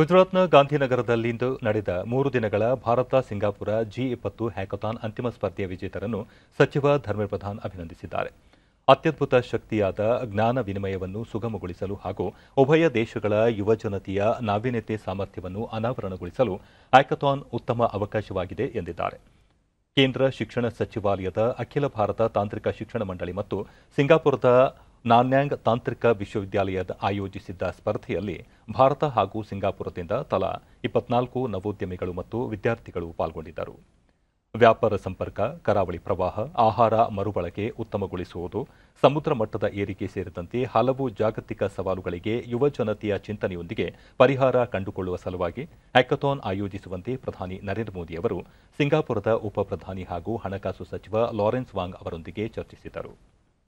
ಗುಜರಾತ್ನ ಗಾಂಧಿನಗರದಲ್ಲಿಂದು ನಡೆದ ಮೂರು ದಿನಗಳ ಭಾರತ ಸಿಂಗಾಪುರ ಜಿ ಇಪ್ಪತ್ತು ಹ್ಯಾಕಥಾನ್ ಅಂತಿಮ ಸ್ಪರ್ಧೆಯ ವಿಜೇತರನ್ನು ಸಚಿವ ಧರ್ಮೇಂದ್ರ ಪ್ರಧಾನ್ ಅಭಿನಂದಿಸಿದ್ದಾರೆ ಅತ್ಯದ್ಭುತ ಶಕ್ತಿಯಾದ ಜ್ಞಾನ ವಿನಿಮಯವನ್ನು ಸುಗಮಗೊಳಿಸಲು ಹಾಗೂ ಉಭಯ ದೇಶಗಳ ಯುವಜನತೆಯ ನಾವೀನ್ಯತೆ ಸಾಮರ್ಥ್ಯವನ್ನು ಅನಾವರಣಗೊಳಿಸಲು ಹ್ಯಾಕಥಾನ್ ಉತ್ತಮ ಅವಕಾಶವಾಗಿದೆ ಎಂದಿದ್ದಾರೆ ಕೇಂದ್ರ ಶಿಕ್ಷಣ ಸಚಿವಾಲಯದ ಅಖಿಲ ಭಾರತ ತಾಂತ್ರಿಕ ಶಿಕ್ಷಣ ಮಂಡಳಿ ಮತ್ತು ಸಿಂಗಾಪುರದ ನಾನ್ಯಾಂಗ್ ತಾಂತ್ರಿಕ ವಿಶ್ವವಿದ್ಯಾಲಯದ ಆಯೋಜಿಸಿದ್ದ ಸ್ಪರ್ಧೆಯಲ್ಲಿ ಭಾರತ ಹಾಗೂ ಸಿಂಗಾಪುರದಿಂದ ತಲಾ ಇಪ್ಪತ್ನಾಲ್ಕು ನವೋದ್ಯಮಿಗಳು ಮತ್ತು ವಿದ್ಯಾರ್ಥಿಗಳು ಪಾಲ್ಗೊಂಡಿದ್ದರು ವ್ಯಾಪಾರ ಸಂಪರ್ಕ ಕರಾವಳಿ ಪ್ರವಾಹ ಆಹಾರ ಮರುಬಳಕೆ ಉತ್ತಮಗೊಳಿಸುವುದು ಸಮುದ್ರ ಮಟ್ಟದ ಏರಿಕೆ ಸೇರಿದಂತೆ ಹಲವು ಜಾಗತಿಕ ಸವಾಲುಗಳಿಗೆ ಯುವ ಜನತೆಯ ಚಿಂತನೆಯೊಂದಿಗೆ ಪರಿಹಾರ ಕಂಡುಕೊಳ್ಳುವ ಸಲುವಾಗಿ ಹ್ಯಾಕಥಾನ್ ಆಯೋಜಿಸುವಂತೆ ಪ್ರಧಾನಿ ನರೇಂದ್ರ ಮೋದಿ ಅವರು ಸಿಂಗಾಪುರದ ಉಪಪ್ರಧಾನಿ ಹಾಗೂ ಹಣಕಾಸು ಸಚಿವ ಲಾರೆನ್ಸ್ ವಾಂಗ್ ಅವರೊಂದಿಗೆ ಚರ್ಚಿಸಿದರು